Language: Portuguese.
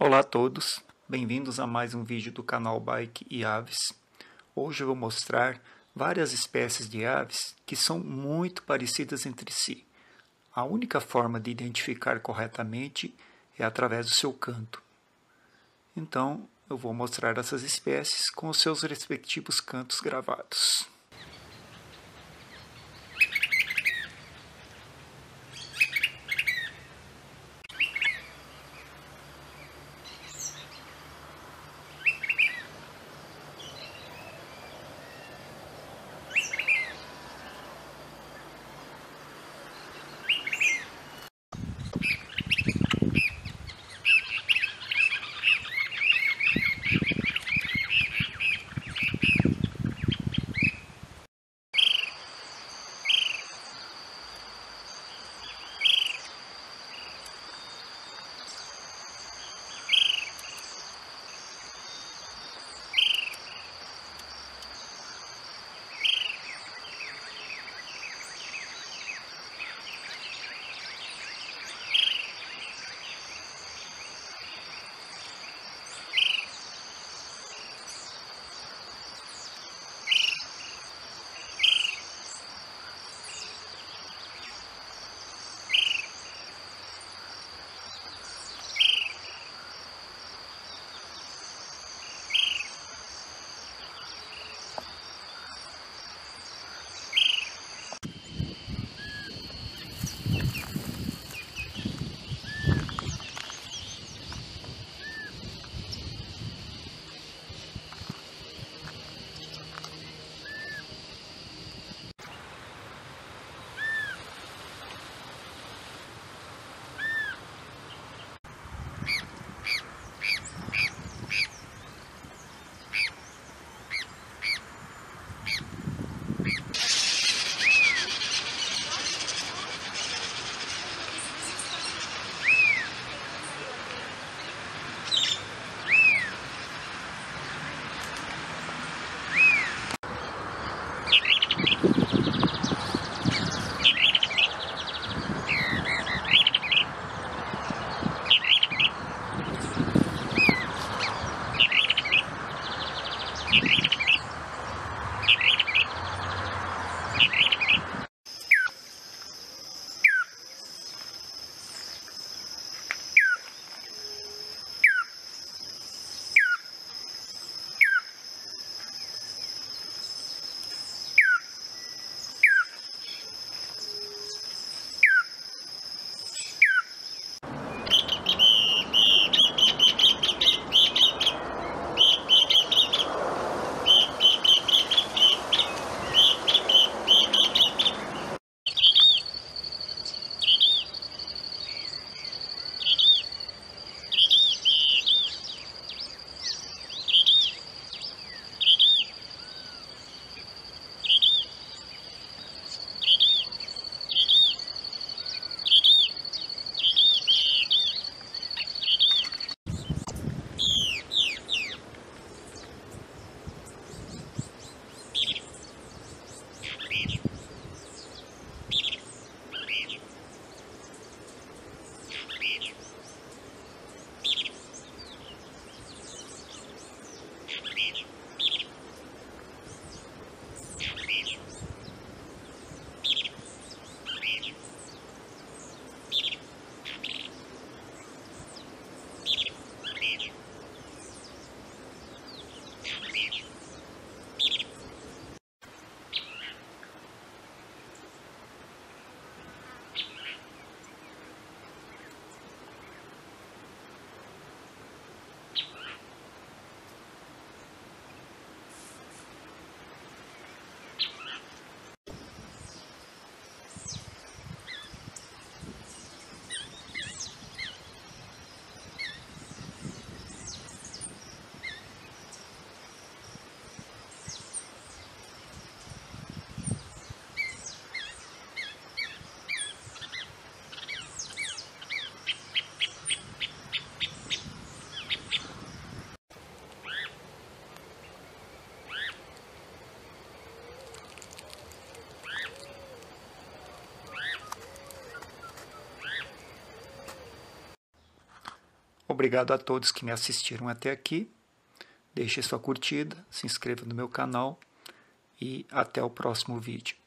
Olá a todos, bem-vindos a mais um vídeo do canal Bike e Aves. Hoje eu vou mostrar várias espécies de aves que são muito parecidas entre si. A única forma de identificar corretamente é através do seu canto. Então, eu vou mostrar essas espécies com os seus respectivos cantos gravados. Obrigado a todos que me assistiram até aqui. Deixe sua curtida, se inscreva no meu canal e até o próximo vídeo.